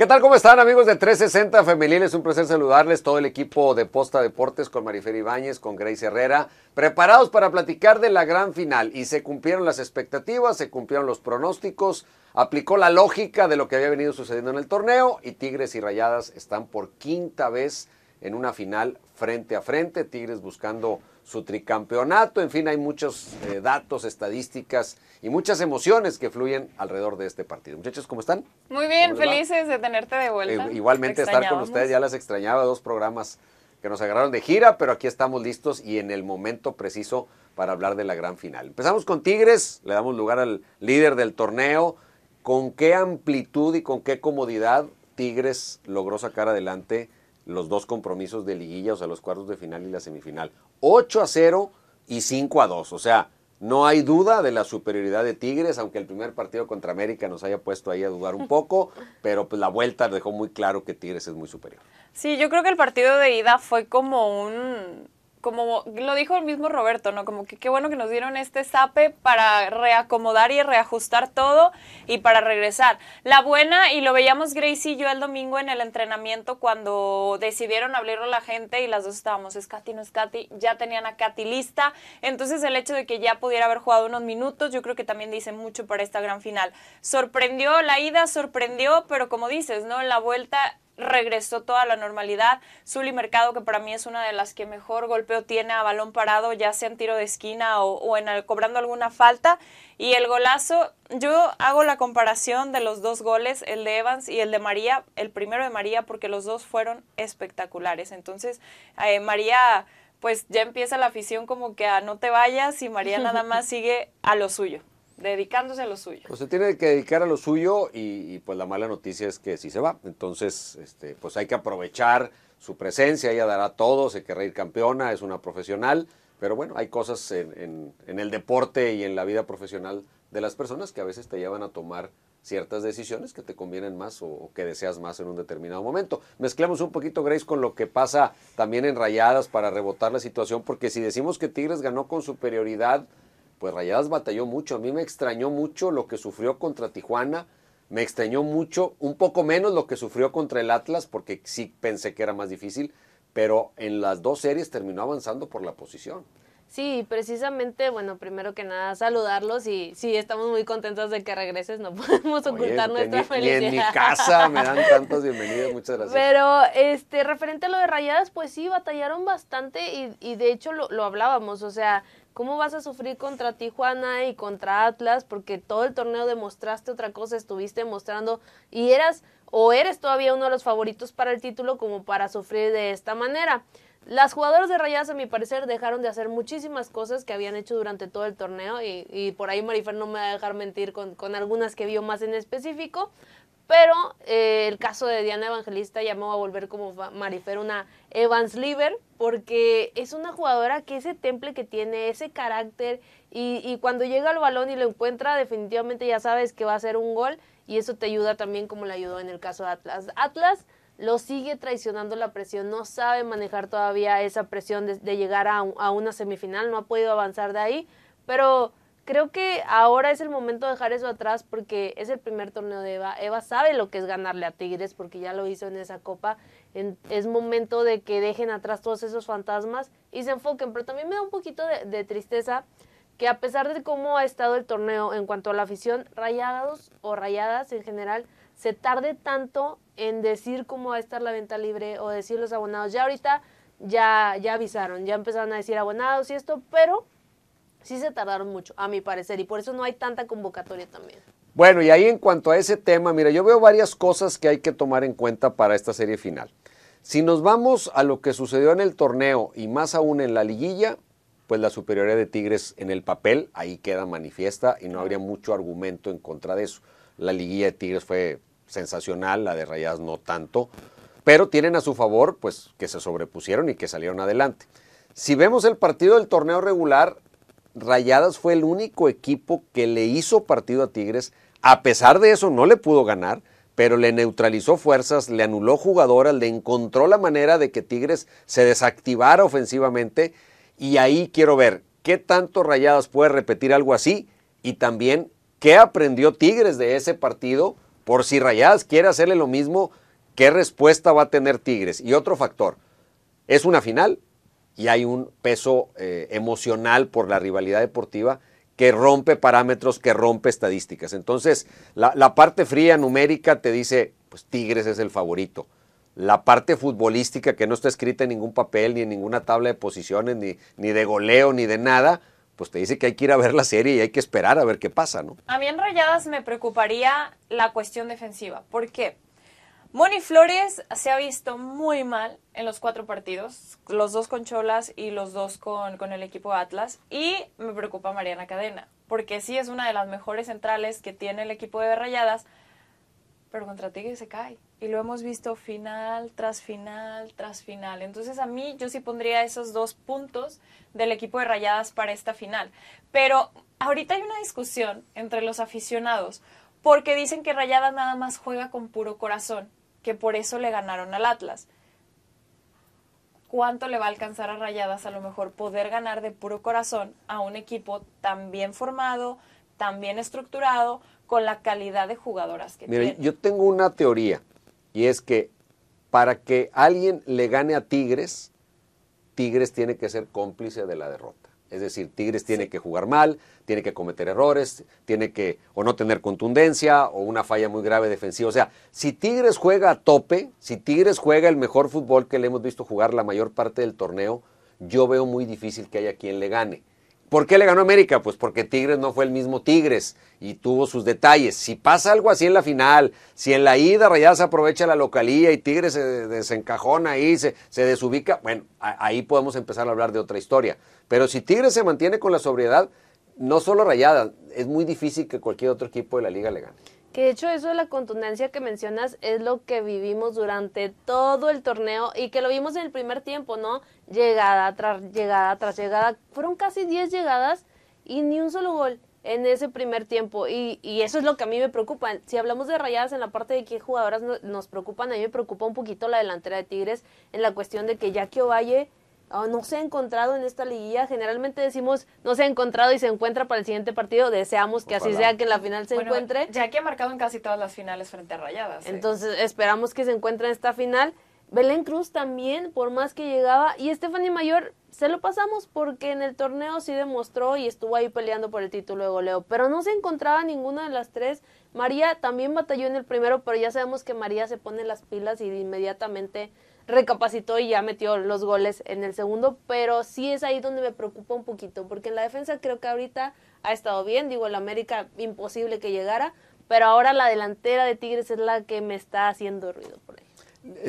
¿Qué tal? ¿Cómo están amigos de 360 Femenil? un placer saludarles, todo el equipo de Posta Deportes con Marifer Ibáñez, con Grace Herrera, preparados para platicar de la gran final. Y se cumplieron las expectativas, se cumplieron los pronósticos, aplicó la lógica de lo que había venido sucediendo en el torneo y Tigres y Rayadas están por quinta vez en una final frente a frente, Tigres buscando su tricampeonato. En fin, hay muchos eh, datos, estadísticas y muchas emociones que fluyen alrededor de este partido. Muchachos, ¿cómo están? Muy bien, felices de tenerte de vuelta. Eh, igualmente estar con ustedes, ya las extrañaba, dos programas que nos agarraron de gira, pero aquí estamos listos y en el momento preciso para hablar de la gran final. Empezamos con Tigres, le damos lugar al líder del torneo. ¿Con qué amplitud y con qué comodidad Tigres logró sacar adelante los dos compromisos de liguilla, o sea, los cuartos de final y la semifinal. 8 a 0 y 5 a 2. O sea, no hay duda de la superioridad de Tigres, aunque el primer partido contra América nos haya puesto ahí a dudar un poco, pero pues la vuelta dejó muy claro que Tigres es muy superior. Sí, yo creo que el partido de ida fue como un como lo dijo el mismo Roberto, ¿no? Como que qué bueno que nos dieron este sape para reacomodar y reajustar todo y para regresar. La buena, y lo veíamos Gracie y yo el domingo en el entrenamiento cuando decidieron abrirlo la gente y las dos estábamos, es Katy, no es Katy, ya tenían a Katy lista. Entonces el hecho de que ya pudiera haber jugado unos minutos, yo creo que también dice mucho para esta gran final. Sorprendió la ida, sorprendió, pero como dices, ¿no? La vuelta regresó toda la normalidad. Zully Mercado, que para mí es una de las que mejor golpeo tiene a balón parado, ya sea en tiro de esquina o, en cobrando alguna falta. Y el golazo, yo hago la comparación de los dos goles, el de Evans y el de María, el primero de María, porque los dos fueron espectaculares. Entonces, eh, María, pues ya empieza la afición como que a no te vayas y María nada más sigue a lo suyo dedicándose a lo suyo. Pues se tiene que dedicar a lo suyo y, pues la mala noticia es que sí se va. Entonces, este, pues hay que aprovechar su presencia, ella dará todo, se querrá ir campeona, es una profesional, pero bueno, hay cosas en, el deporte y en la vida profesional de las personas que a veces te llevan a tomar ciertas decisiones que te convienen más o, o, que deseas más en un determinado momento. Mezclemos un poquito, Grace, con lo que pasa también en rayadas para rebotar la situación, porque si decimos que Tigres ganó con superioridad pues Rayadas batalló mucho. A mí me extrañó mucho lo que sufrió contra Tijuana. Me extrañó mucho, un poco menos lo que sufrió contra el Atlas, porque sí pensé que era más difícil, pero en las dos series terminó avanzando por la posición. Sí, precisamente, bueno, primero que nada saludarlos y sí, estamos muy contentos de que regreses, no podemos ocultar nuestra felicidad. en mi casa me dan tantas bienvenidas, muchas gracias. Pero, este, referente a lo de Rayadas, pues sí, batallaron bastante y, de hecho lo, lo hablábamos, o sea, ¿Cómo vas a sufrir contra Tijuana y contra Atlas? Porque todo el torneo demostraste otra cosa, estuviste mostrando y eras o eres todavía uno de los favoritos para el título como para sufrir de esta manera. Las jugadoras de Rayadas, a mi parecer, dejaron de hacer muchísimas cosas que habían hecho durante todo el torneo y, por ahí Marifer no me va a dejar mentir con algunas que vio más en específico, pero eh, el caso de Diana Evangelista ya me va a volver como Marifer una Evans Lieber, porque es una jugadora que ese temple que tiene, ese carácter, y, cuando llega al balón y lo encuentra, definitivamente ya sabes que va a ser un gol, y eso te ayuda también como le ayudó en el caso de Atlas. Atlas lo sigue traicionando la presión, no sabe manejar todavía esa presión de, llegar a, una semifinal, no ha podido avanzar de ahí, pero creo que ahora es el momento de dejar eso atrás porque es el primer torneo de Eva. Eva sabe lo que es ganarle a Tigres porque ya lo hizo en esa copa. es momento de que dejen atrás todos esos fantasmas y se enfoquen. Pero también me da un poquito de, tristeza que a pesar de cómo ha estado el torneo en cuanto a la afición, rayados o rayadas en general, se tarde tanto en decir cómo va a estar la venta libre o decir los abonados. Ya ahorita ya, ya avisaron, ya empezaron a decir abonados y esto, pero sí se tardaron mucho, a mi parecer, y por eso no hay tanta convocatoria también. Bueno, y ahí en cuanto a ese tema, mira, yo veo varias cosas que hay que tomar en cuenta para esta serie final. Si nos vamos a lo que sucedió en el torneo y más aún en la liguilla, pues la superioridad de Tigres en el papel ahí queda manifiesta y no habría mucho argumento en contra de eso. La liguilla de Tigres fue sensacional, la de Rayadas no tanto, pero tienen a su favor pues que se sobrepusieron y que salieron adelante. Si vemos el partido del torneo regular, Rayadas fue el único equipo que le hizo partido a Tigres. A pesar de eso, no le pudo ganar, pero le neutralizó fuerzas, le anuló jugadoras, le encontró la manera de que Tigres se desactivara ofensivamente. Y ahí quiero ver qué tanto Rayadas puede repetir algo así y también qué aprendió Tigres de ese partido por si Rayadas quiere hacerle lo mismo, qué respuesta va a tener Tigres. Y otro factor, es una final, y hay un peso eh, emocional por la rivalidad deportiva que rompe parámetros, que rompe estadísticas. Entonces, la, parte fría numérica te dice, pues Tigres es el favorito. La parte futbolística que no está escrita en ningún papel, ni en ninguna tabla de posiciones, ni, de goleo, ni de nada, pues te dice que hay que ir a ver la serie y hay que esperar a ver qué pasa, ¿no? A mí en Rayadas me preocuparía la cuestión defensiva. ¿Por qué? Moni Flores se ha visto muy mal en los cuatro partidos, los dos con Cholas y los dos con, con el equipo Atlas. Y me preocupa Mariana Cadena, porque sí es una de las mejores centrales que tiene el equipo de Rayadas, pero contra Tigre se cae. Y lo hemos visto final tras final tras final. Entonces a mí yo sí pondría esos dos puntos del equipo de Rayadas para esta final. Pero ahorita hay una discusión entre los aficionados, porque dicen que Rayadas nada más juega con puro corazón que por eso le ganaron al Atlas. ¿Cuánto le va a alcanzar a Rayadas a lo mejor poder ganar de puro corazón a un equipo tan bien formado, tan bien estructurado, con la calidad de jugadoras que Mira, tiene? Yo tengo una teoría y es que para que alguien le gane a Tigres, Tigres tiene que ser cómplice de la derrota. Es decir, Tigres tiene que jugar mal, tiene que cometer errores, tiene que o no tener contundencia o una falla muy grave defensiva. O sea, si Tigres juega a tope, si Tigres juega el mejor fútbol que le hemos visto jugar la mayor parte del torneo, yo veo muy difícil que haya quien le gane. ¿Por qué le ganó América? Pues porque Tigres no fue el mismo Tigres y tuvo sus detalles. Si pasa algo así en la final, si en la ida Rayadas aprovecha la localía y Tigres se desencajona ahí, se, desubica, bueno, ahí podemos empezar a hablar de otra historia. Pero si Tigres se mantiene con la sobriedad, no solo Rayada, es muy difícil que cualquier otro equipo de la liga le gane. Que de hecho eso de la contundencia que mencionas es lo que vivimos durante todo el torneo y que lo vimos en el primer tiempo, ¿no? Llegada tras llegada tras llegada. Fueron casi 10 llegadas y ni un solo gol en ese primer tiempo. Y, y, eso es lo que a mí me preocupa. Si hablamos de rayadas en la parte de qué jugadoras nos preocupan, a mí me preocupa un poquito la delantera de Tigres en la cuestión de que Jackie Ovalle Ah, no se ha encontrado en esta liguilla. Generalmente decimos no se ha encontrado y se encuentra para el siguiente partido. Deseamos que así sea, que en la final se encuentre. Ya que ha marcado en casi todas las finales frente a Rayadas. Entonces esperamos que se encuentre en esta final. Belén Cruz también, por más que llegaba. Y Stephanie Mayor se lo pasamos porque en el torneo sí demostró y estuvo ahí peleando por el título de goleo. Pero no se encontraba ninguna de las tres. María también batalló en el primero, pero ya sabemos que María se pone las pilas y inmediatamente recapacitó y ya metió los goles en el segundo, pero sí es ahí donde me preocupa un poquito, porque en la defensa creo que ahorita ha estado bien, digo, el América imposible que llegara, pero ahora la delantera de Tigres es la que me está haciendo ruido por ahí.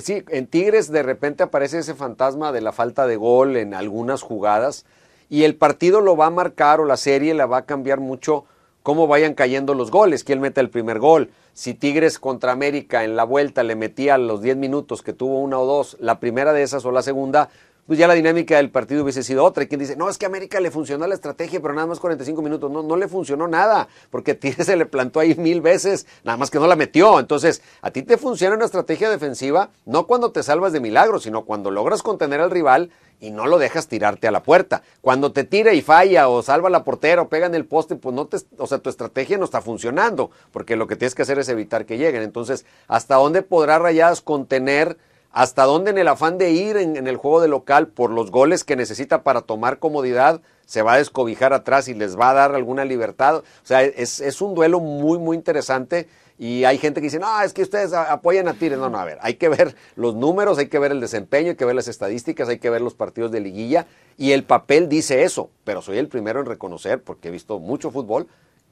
Sí, en Tigres de repente aparece ese fantasma de la falta de gol en algunas jugadas y el partido lo va a marcar o la serie la va a cambiar mucho cómo vayan cayendo los goles, quién mete el primer gol. Si Tigres contra América en la vuelta le metía los 10 minutos que tuvo una o dos, la primera de esas o la segunda, pues ya la dinámica del partido hubiese sido otra. Y quien dice, no, es que a América le funcionó la estrategia, pero nada más 45 minutos. No, no le funcionó nada, porque a se le plantó ahí mil veces, nada más que no la metió. Entonces, a ti te funciona una estrategia defensiva, no cuando te salvas de milagro, sino cuando logras contener al rival y no lo dejas tirarte a la puerta. Cuando te tira y falla o salva la portera o pega en el poste, pues no te, o sea, tu estrategia no está funcionando, porque lo que tienes que hacer es evitar que lleguen. Entonces, ¿hasta dónde podrá Rayadas contener? hasta dónde en el afán de ir en, el juego de local por los goles que necesita para tomar comodidad, se va a descobijar atrás y les va a dar alguna libertad. O sea, es, un duelo muy, muy interesante. Y hay gente que dice, no, es que ustedes apoyan a Tigres. No, no, a ver, hay que ver los números, hay que ver el desempeño, hay que ver las estadísticas, hay que ver los partidos de liguilla. Y el papel dice eso, pero soy el primero en reconocer, porque he visto mucho fútbol,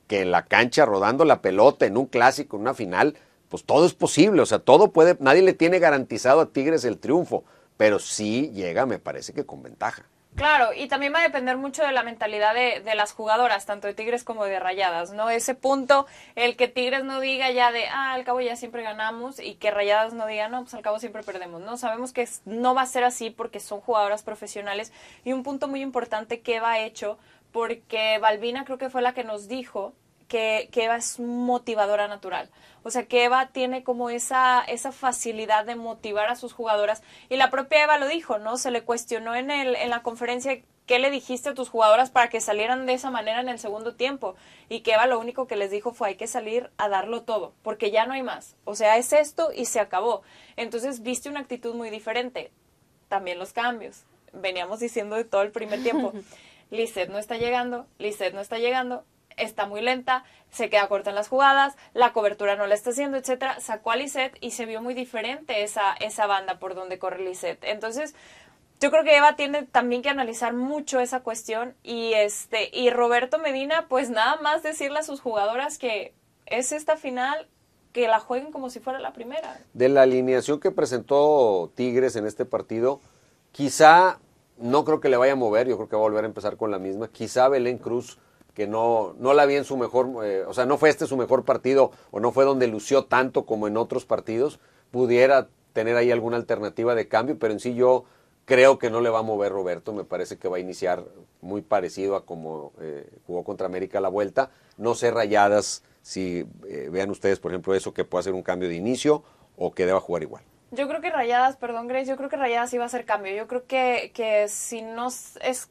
que en la cancha rodando la pelota en un clásico, en una final, pues todo es posible, o sea, todo puede, nadie le tiene garantizado a Tigres el triunfo, pero sí llega, me parece que con ventaja. Claro, y también va a depender mucho de la mentalidad de, de, las jugadoras, tanto de Tigres como de Rayadas, ¿no? Ese punto, el que Tigres no diga ya de, ah, al cabo ya siempre ganamos, y que Rayadas no diga, no, pues al cabo siempre perdemos, ¿no? Sabemos que no va a ser así porque son jugadoras profesionales, y un punto muy importante que va hecho, porque Balbina creo que fue la que nos dijo que, Eva es motivadora natural. O sea, que Eva tiene como esa, esa facilidad de motivar a sus jugadoras. Y la propia Eva lo dijo, ¿no? Se le cuestionó en, el, en la conferencia qué le dijiste a tus jugadoras para que salieran de esa manera en el segundo tiempo. Y que Eva lo único que les dijo fue hay que salir a darlo todo, porque ya no hay más. O sea, es esto y se acabó. Entonces viste una actitud muy diferente. También los cambios. Veníamos diciendo de todo el primer tiempo. Lizeth no está llegando, Lizeth no está llegando, está muy lenta, se queda corta en las jugadas, la cobertura no la está haciendo, etcétera. Sacó a Lisette y se vio muy diferente esa, esa banda por donde corre Lisette. Entonces, yo creo que Eva tiene también que analizar mucho esa cuestión y este y Roberto Medina pues nada más decirle a sus jugadoras que es esta final que la jueguen como si fuera la primera. De la alineación que presentó Tigres en este partido, quizá no creo que le vaya a mover, yo creo que va a volver a empezar con la misma, quizá Belén Cruz que no, no la vi en su mejor, eh, o sea, no fue este su mejor partido o no fue donde lució tanto como en otros partidos, pudiera tener ahí alguna alternativa de cambio, pero en sí yo creo que no le va a mover Roberto, me parece que va a iniciar muy parecido a como eh, jugó contra América la vuelta, no sé rayadas si eh, vean ustedes, por ejemplo, eso que puede ser un cambio de inicio o que deba jugar igual. Yo creo que Rayadas, perdón Grace, yo creo que Rayadas iba a ser cambio. Yo creo que, que si no es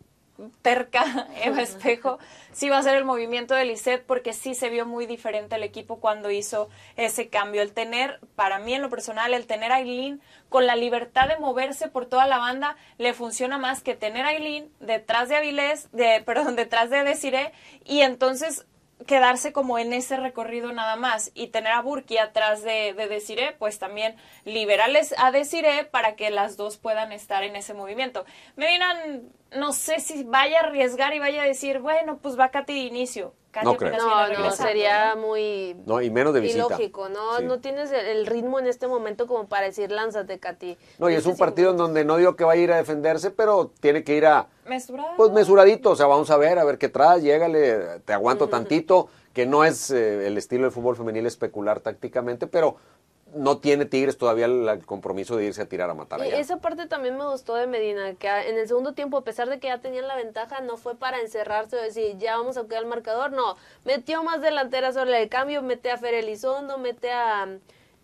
terca Eva Espejo, sí va a ser el movimiento de Lisset porque sí se vio muy diferente el equipo cuando hizo ese cambio. El tener, para mí en lo personal, el tener a Aileen con la libertad de moverse por toda la banda le funciona más que tener a Aileen detrás de Avilés, de, perdón, detrás de Desiree y entonces quedarse como en ese recorrido nada más y tener a Burki atrás de, de pues también liberales a deciré para que las dos puedan estar en ese movimiento. Me vienen no sé si vaya a arriesgar y vaya a decir, bueno, pues va Katy de inicio. No, creo. no, no, sería muy... No, y menos de visita. Ilógico, ¿no? No tienes el ritmo en este momento como para decir, lánzate, Katy. No, y es un partido en donde no digo que va a ir a defenderse, pero tiene que ir a... Mesurado. Pues mesuradito, o sea, vamos a ver, a ver qué traes, llégale, te aguanto tantito, que no es eh, el estilo del fútbol femenil especular tácticamente, pero no tiene Tigres todavía el, compromiso de irse a tirar a matar Y Esa parte también me gustó de Medina, que en el segundo tiempo, a pesar de que ya tenían la ventaja, no fue para encerrarse o decir, ya vamos a quedar el marcador, no. Metió más delanteras sobre el cambio, mete a Ferelizondo, mete a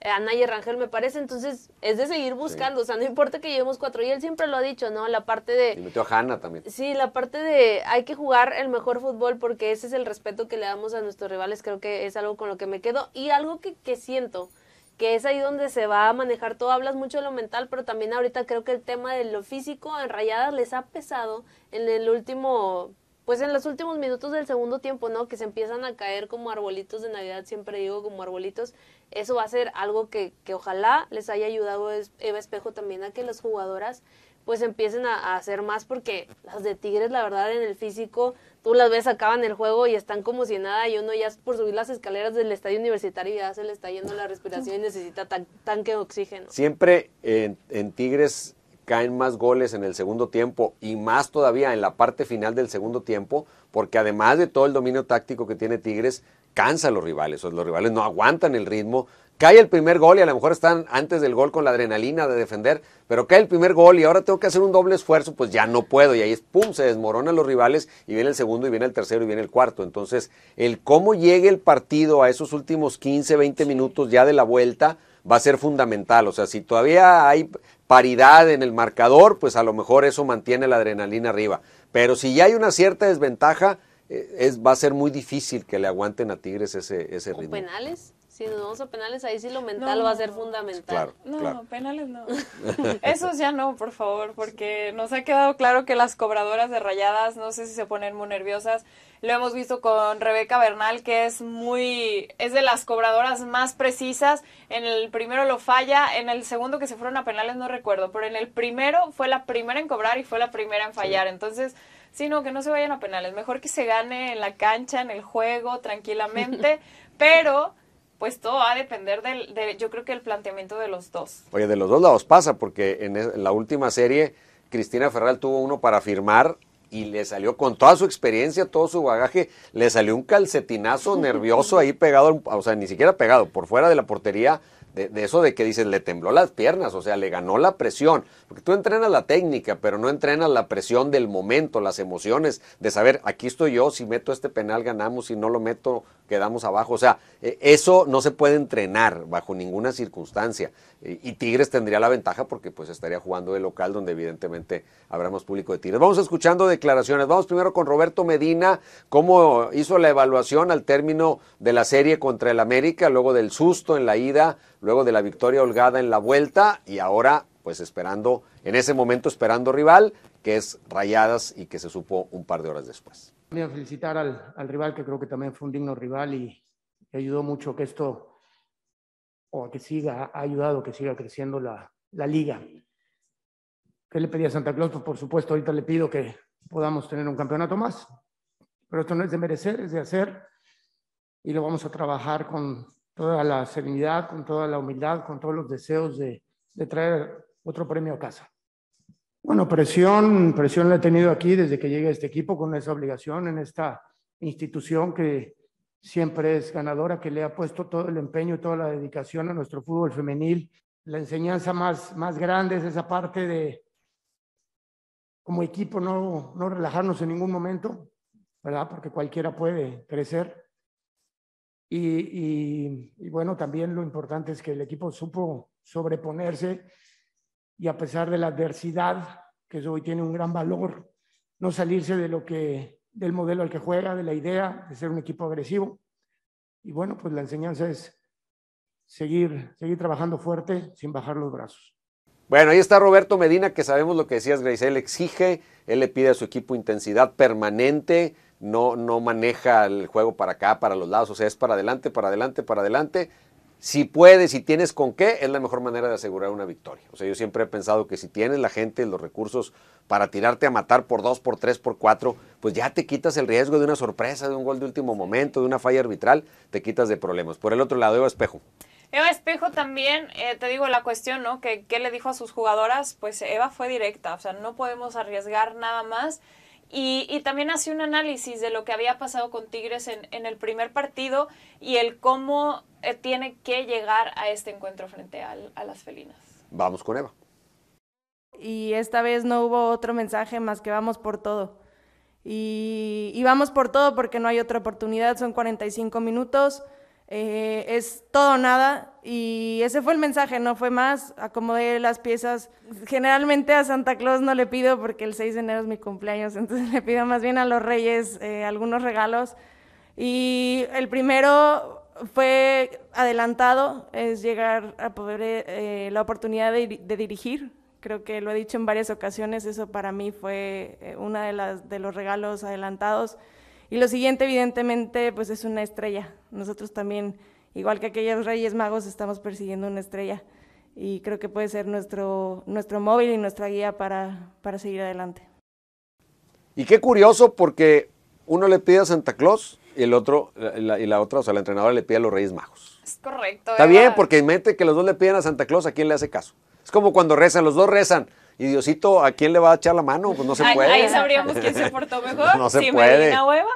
a Naye Rangel, me parece. Entonces, es de seguir buscando. O sea, no importa que llevemos cuatro. Y él siempre lo ha dicho, ¿no? La parte de. Y metió a Hanna también. Sí, la parte de hay que jugar el mejor fútbol porque ese es el respeto que le damos a nuestros rivales. Creo que es algo con lo que me quedo. Y algo que, que siento que es ahí donde se va a manejar todo. Hablas mucho de lo mental, pero también ahorita creo que el tema de lo físico en rayadas les ha pesado en el último, pues en los últimos minutos del segundo tiempo, ¿no? Que se empiezan a caer como arbolitos de Navidad, siempre digo como arbolitos. Eso va a ser algo que, que ojalá les haya ayudado Eva Espejo también a que las jugadoras pues empiecen a, hacer más porque las de Tigres, la verdad, en el físico, tú las ves, acaban el juego y están como si nada y uno ya por subir las escaleras del estadio universitario ya se le está yendo la respiración y necesita tanque de oxígeno. Siempre en, Tigres caen más goles en el segundo tiempo y más todavía en la parte final del segundo tiempo, porque además de todo el dominio táctico que tiene Tigres, cansa a los rivales, o los rivales no aguantan el ritmo, cae el primer gol y a lo mejor están antes del gol con la adrenalina de defender, pero cae el primer gol y ahora tengo que hacer un doble esfuerzo, pues ya no puedo. Y ahí, es pum, se desmoronan los rivales y viene el segundo y viene el tercero y viene el cuarto. Entonces, el cómo llegue el partido a esos últimos 15, 20 minutos ya de la vuelta va a ser fundamental. O sea, si todavía hay paridad en el marcador, pues a lo mejor eso mantiene la adrenalina arriba. Pero si ya hay una cierta desventaja, eh, es, va a ser muy difícil que le aguanten a Tigres ese, ese ritmo. penales? Si nos vamos a penales, ahí sí lo mental va a ser fundamental. Claro, no, penales no. Esos ya no, por favor, porque nos ha quedado claro que las cobradoras de rayadas, no sé si se ponen muy nerviosas. Lo hemos visto con Rebeca Bernal, que es muy, es de las cobradoras más precisas. En el primero lo falla, en el segundo que se fueron a penales no recuerdo, pero en el primero fue la primera en cobrar y fue la primera en fallar. Entonces, Sí. no, que no se vayan a penales. Mejor que se gane en la cancha, en el juego, tranquilamente, pero pues todo va a depender del, de, yo creo que el planteamiento de los dos. Oye, de los dos lados pasa, porque en, en la última serie Cristina Ferral tuvo uno para firmar y le salió con toda su experiencia, todo su bagaje, le salió un calcetinazo nervioso ahí pegado, o sea, ni siquiera pegado, por fuera de la portería de, eso de que dices, le tembló las piernas, o sea, le ganó la presión. Porque tú entrenas la técnica, pero no entrenas la presión del momento, las emociones, de saber, aquí estoy yo, si meto este penal ganamos, si no lo meto, quedamos abajo. O sea, e, eso no se puede entrenar bajo ninguna circunstancia. y Tigres tendría la ventaja porque pues estaría jugando de local donde evidentemente habrá más público de Tigres. Vamos escuchando declaraciones. Vamos primero con Roberto Medina, cómo hizo la evaluación al término de la serie contra el América, luego del susto en la ida luego de la victoria holgada en la vuelta y ahora pues esperando, en ese momento esperando rival, que es Rayadas y que se supo un par de horas después. Voy felicitar al, rival, que creo que también fue un digno rival y ayudó mucho que esto, o que siga, ha ayudado que siga creciendo la, liga. ¿Qué le pedí a Santa Claus? Pues, por supuesto, ahorita le pido que podamos tener un campeonato más, pero esto no es de merecer, es de hacer y lo vamos a trabajar con toda la serenidad, con toda la humildad, con todos los deseos de, traer otro premio a casa. Bueno, presión, presión la he tenido aquí desde que llegué este equipo con esa obligación en esta institución que siempre es ganadora, que le ha puesto todo el empeño y toda la dedicación a nuestro fútbol femenil. La enseñanza más, más grande es esa parte de, como equipo, no, no relajarnos en ningún momento, ¿verdad? Porque cualquiera puede crecer y, bueno, también lo importante es que el equipo supo sobreponerse y a pesar de la adversidad, que hoy tiene un gran valor, no salirse de lo que, del modelo al que juega, de la idea de ser un equipo agresivo. Y bueno, pues la enseñanza es seguir, seguir trabajando fuerte sin bajar los brazos. Bueno, ahí está Roberto Medina, que sabemos lo que decías, Grace. Él exige, él le pide a su equipo intensidad permanente, no, maneja el juego para acá, para los lados, o sea, es para adelante, para adelante, para adelante. Si puedes, si tienes con qué, es la mejor manera de asegurar una victoria. O sea, yo siempre he pensado que si tienes la gente, los recursos para tirarte a matar por dos, por tres, por cuatro, pues ya te quitas el riesgo de una sorpresa, de un gol de último momento, de una falla arbitral, te quitas de problemas. Por el otro lado, Eva Espejo. Eva Espejo también, eh, te digo la cuestión, ¿no? Que qué le dijo a sus jugadoras, pues Eva fue directa, o sea, no podemos arriesgar nada más. Y, también hace un análisis de lo que había pasado con Tigres en, el primer partido y el cómo eh, tiene que llegar a este encuentro frente a las felinas. Vamos con Eva. Y esta vez no hubo otro mensaje más que vamos por todo. Y, y vamos por todo porque no hay otra oportunidad, son 45 minutos. Eh, es todo nada y ese fue el mensaje, no fue más, acomodé las piezas. Generalmente a Santa Claus no le pido porque el 6 de enero es mi cumpleaños, entonces le pido más bien a los reyes eh, algunos regalos. Y el primero fue adelantado, es llegar a poder eh, la oportunidad de, dirigir. Creo que lo he dicho en varias ocasiones, eso para mí fue uno de, de los regalos adelantados. Y lo siguiente, evidentemente, pues es una estrella. Nosotros también, igual que aquellos Reyes Magos, estamos persiguiendo una estrella. Y creo que puede ser nuestro, nuestro móvil y nuestra guía para, para seguir adelante. Y qué curioso, porque uno le pide a Santa Claus y el otro, eh, la, y la otra, o sea, la entrenadora le pide a los Reyes Magos. Es correcto. Está bien, porque en mente que los dos le piden a Santa Claus, ¿a quién le hace caso? Es como cuando rezan, los dos rezan, y Diosito, ¿a quién le va a echar la mano? Pues no se puede. Ahí sabríamos quién se portó mejor. no se puede. una hueva.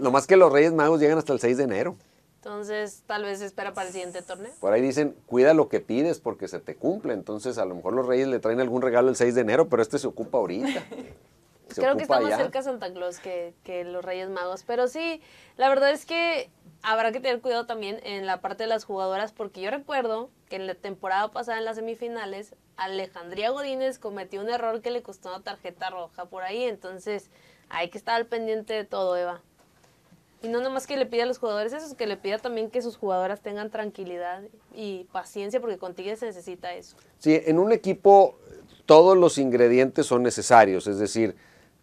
nomás que los Reyes Magos llegan hasta el 6 de enero. Entonces, tal vez espera para el siguiente torneo. Por ahí dicen, cuida lo que pides porque se te cumple. Entonces, a lo mejor los Reyes le traen algún regalo el 6 de enero, pero este se ocupa ahorita. Creo que está más cerca Santa Claus que los Reyes Magos. Pero sí, la verdad es que habrá que tener cuidado también en la parte de las jugadoras, porque yo recuerdo que en la temporada pasada, en las semifinales, Alejandría Godínez cometió un error que le costó una tarjeta roja por ahí, entonces hay que estar al pendiente de todo, Eva. Y no nomás que le pida a los jugadores eso, que le pida también que sus jugadoras tengan tranquilidad y paciencia, porque contigo se necesita eso. Sí, en un equipo todos los ingredientes son necesarios, es decir,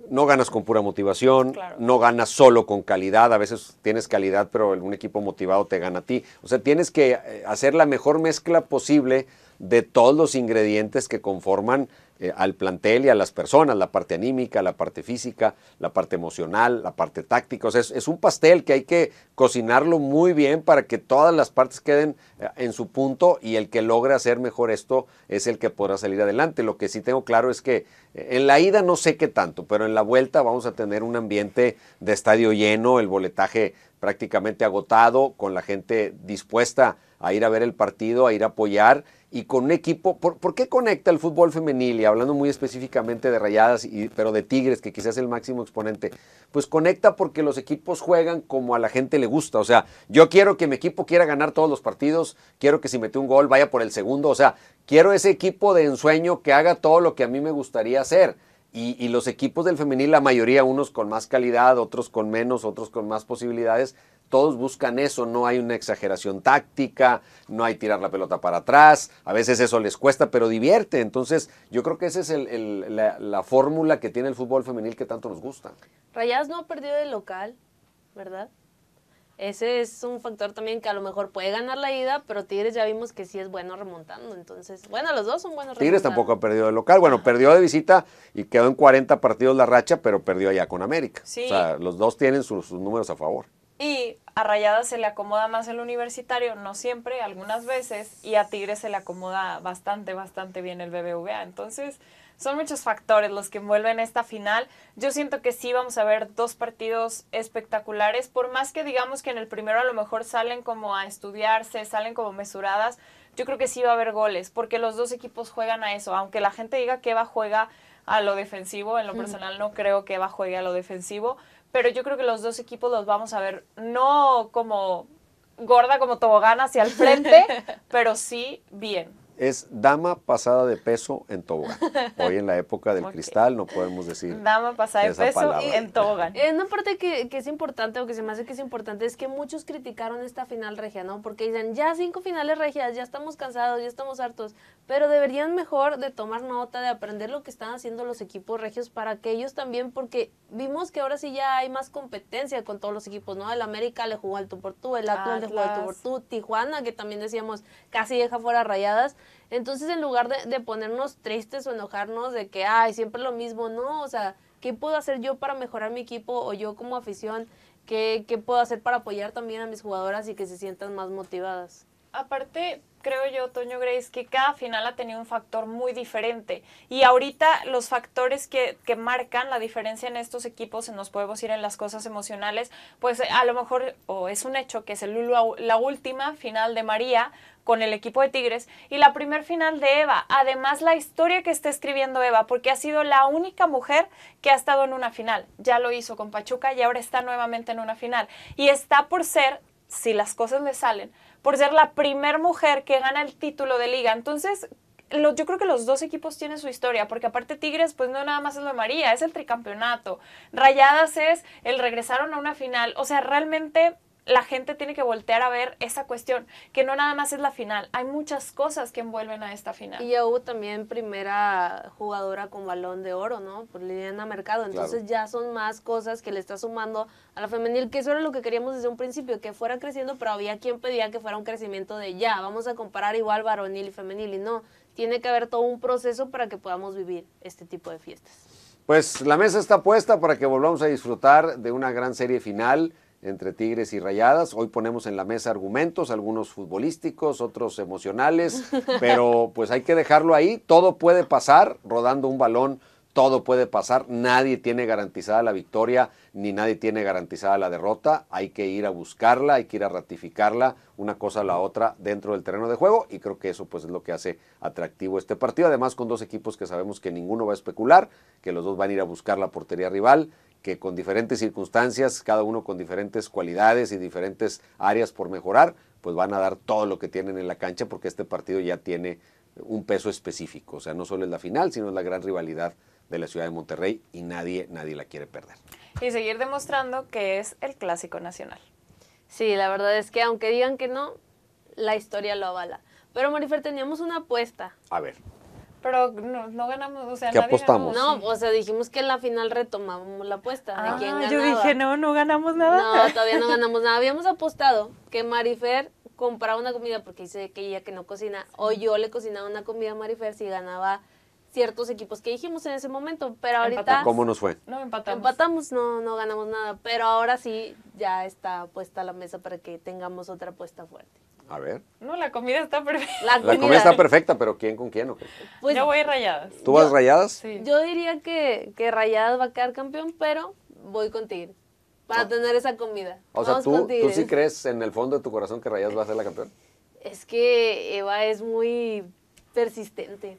no ganas con pura motivación, no ganas solo con calidad, a veces tienes calidad, pero un equipo motivado te gana a ti. O sea, tienes que eh, hacer la mejor mezcla posible de todos los ingredientes que conforman eh, al plantel y a las personas, la parte anímica, la parte física, la parte emocional, la parte táctica. es, un pastel que hay que cocinarlo muy bien para que todas las partes queden eh, en su punto y el que logre hacer mejor esto es el que podrá salir adelante. Lo que sí tengo claro es que eh, en la ida no sé qué tanto, pero en la vuelta vamos a tener un ambiente de estadio lleno, el boletaje prácticamente agotado, con la gente dispuesta a ir a ver el partido, a ir a apoyar y con un equipo. ¿Por, qué conecta el fútbol femenil? Y hablando muy específicamente de Rayadas, y, pero de Tigres, que quizás es el máximo exponente, pues conecta porque los equipos juegan como a la gente le gusta. O sea, yo quiero que mi equipo quiera ganar todos los partidos, quiero que si mete un gol vaya por el segundo. O sea, quiero ese equipo de ensueño que haga todo lo que a mí me gustaría hacer. Y, los equipos del femenil, la mayoría, unos con más calidad, otros con menos, otros con más posibilidades, todos buscan eso, no hay una exageración táctica, no hay tirar la pelota para atrás, a veces eso les cuesta, pero divierte. Entonces, yo creo que esa es la, la fórmula que tiene el fútbol femenil que tanto nos gusta. Rayas no ha perdido de local, ¿verdad? ese es un factor también que a lo mejor puede ganar la ida, pero Tigres ya vimos que sí es bueno remontando. Entonces, bueno, los dos son buenos Tigres tampoco ha perdido de local. Bueno, perdió de visita y quedó en 40 partidos la racha, pero perdió allá con América. O sea, los dos tienen sus, números a favor. Y a Rayadas se le acomoda más el universitario, no siempre, algunas veces, y a Tigres se le acomoda bastante, bastante bien el BBVA. Entonces, son muchos factores los que envuelven esta final. Yo siento que sí vamos a ver dos partidos espectaculares, por más que digamos que en el primero a lo mejor salen como a estudiarse, salen como mesuradas, yo creo que sí va a haber goles, porque los dos equipos juegan a eso, aunque la gente diga que Eva juega a lo defensivo, en lo mm. personal no creo que Eva juegue a lo defensivo, pero yo creo que los dos equipos los vamos a ver no como gorda como tobogán hacia el frente, pero sí bien es dama pasada de peso en tobogán. Hoy en la época del cristal no podemos decir. Dama pasada de peso y en tobogán. una parte que, es importante o que se me hace que es importante es que muchos criticaron esta final regia, ¿no? Porque dicen, ya cinco finales regias, ya estamos cansados, ya estamos hartos, pero deberían mejor de tomar nota, de aprender lo que están haciendo los equipos regios para que ellos también, porque vimos que ahora sí ya hay más competencia con todos los equipos, ¿no? El América le jugó al tú por el Atlas, le jugó al tú por Tijuana, que también decíamos casi deja fuera rayadas entonces, en lugar de, ponernos tristes o enojarnos de que, ay, siempre lo mismo, no, o sea, ¿qué puedo hacer yo para mejorar mi equipo o yo como afición? ¿Qué, qué puedo hacer para apoyar también a mis jugadoras y que se sientan más motivadas? aparte, creo yo, Toño Grace, que cada final ha tenido un factor muy diferente. Y ahorita los factores que, marcan la diferencia en estos equipos, en nos podemos ir en las cosas emocionales, pues a lo mejor, es un hecho que es el, la última final de María con el equipo de Tigres y la primer final de Eva. Además, la historia que está escribiendo Eva, porque ha sido la única mujer que ha estado en una final. Ya lo hizo con Pachuca y ahora está nuevamente en una final. Y está por ser, si las cosas le salen, por ser la primer mujer que gana el título de liga. Entonces, lo, yo creo que los dos equipos tienen su historia, porque aparte Tigres, pues no nada más es lo de María, es el tricampeonato. Rayadas es el regresaron a una final. O sea, realmente la gente tiene que voltear a ver esa cuestión, que no nada más es la final, hay muchas cosas que envuelven a esta final. Y hubo también primera jugadora con balón de oro, ¿no? Por Liliana Mercado, entonces ya son más cosas que le está sumando a la femenil, que eso era lo que queríamos desde un principio, que fuera creciendo, pero había quien pedía que fuera un crecimiento de ya, vamos a comparar igual varonil y femenil, y no, tiene que haber todo un proceso para que podamos vivir este tipo de fiestas. Pues la mesa está puesta para que volvamos a disfrutar de una gran serie final entre Tigres y Rayadas. Hoy ponemos en la mesa argumentos, algunos futbolísticos, otros emocionales, pero pues hay que dejarlo ahí. Todo puede pasar rodando un balón. Todo puede pasar, nadie tiene garantizada la victoria ni nadie tiene garantizada la derrota. Hay que ir a buscarla, hay que ir a ratificarla, una cosa a la otra dentro del terreno de juego y creo que eso pues es lo que hace atractivo este partido. Además con dos equipos que sabemos que ninguno va a especular, que los dos van a ir a buscar la portería rival, que con diferentes circunstancias, cada uno con diferentes cualidades y diferentes áreas por mejorar, pues van a dar todo lo que tienen en la cancha porque este partido ya tiene un peso específico. O sea, no solo es la final, sino es la gran rivalidad de la ciudad de Monterrey y nadie, nadie la quiere perder. Y seguir demostrando que es el clásico nacional. Sí, la verdad es que aunque digan que no, la historia lo avala. Pero Marifer, teníamos una apuesta. A ver. Pero no, ganamos, o sea, ¿Qué apostamos? No, o sea, dijimos que en la final retomábamos la apuesta. de ah, quién ganaba. yo dije, no, no ganamos nada. No, todavía no ganamos nada. Habíamos apostado que Marifer compraba una comida porque dice que ella que no cocina, o yo le cocinaba una comida a Marifer si ganaba ciertos equipos que dijimos en ese momento, pero ahorita... ¿Cómo nos fue? No, empatamos. Empatamos, no, no ganamos nada, pero ahora sí ya está puesta la mesa para que tengamos otra apuesta fuerte. A ver. No, la comida está perfecta. La comida, está perfecta, pero ¿quién con quién o Pues yo voy rayadas. ¿Tú vas rayadas? Yo diría que, rayadas va a quedar campeón, pero voy con Tigre. Para ah. tener esa comida. O sea, ¿tú, ¿tú sí crees en el fondo de tu corazón que Rayadas va a ser la campeón? Es que Eva es muy persistente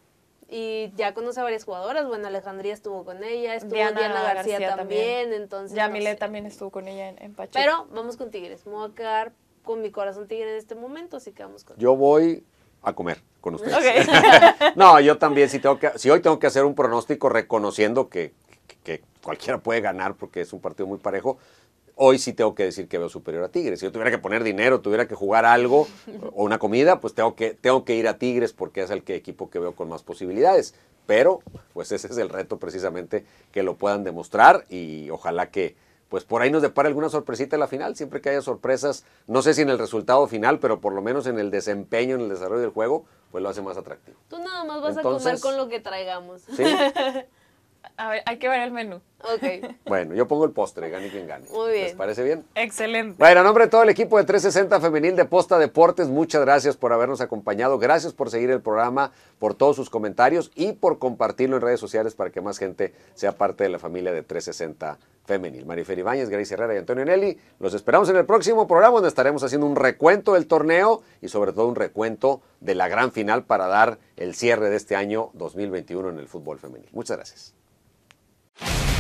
y ya conoce a varias jugadoras. Bueno, Alejandría estuvo con ella, estuvo Diana, García, también, Entonces, Ya también estuvo con ella en, Pachuca. Pero vamos con Tigres. Me con mi corazón tigre en este momento, así que vamos con Yo voy a comer con ustedes. no, yo también, si, tengo que, si hoy tengo que hacer un pronóstico reconociendo que, cualquiera puede ganar porque es un partido muy parejo, hoy sí tengo que decir que veo superior a Tigres. Si yo tuviera que poner dinero, tuviera que jugar algo o una comida, pues tengo que, tengo que ir a Tigres porque es el que, equipo que veo con más posibilidades. Pero, pues ese es el reto precisamente, que lo puedan demostrar y ojalá que, pues por ahí nos depara alguna sorpresita en la final, siempre que haya sorpresas, no sé si en el resultado final, pero por lo menos en el desempeño, en el desarrollo del juego, pues lo hace más atractivo. Tú nada más vas a comer con lo que traigamos. A ver, hay que ver el menú. Bueno, yo pongo el postre, gane quien gane. ¿Les parece bien? Excelente. Bueno, a nombre de todo el equipo de 360 Femenil de Posta Deportes, muchas gracias por habernos acompañado. Gracias por seguir el programa, por todos sus comentarios y por compartirlo en redes sociales para que más gente sea parte de la familia de 360 Femenil. Marifer Ibáñez, Grace Herrera y Antonio Nelly. Los esperamos en el próximo programa donde estaremos haciendo un recuento del torneo y sobre todo un recuento de la gran final para dar el cierre de este año 2021 en el fútbol femenil. Muchas gracias. Thank you.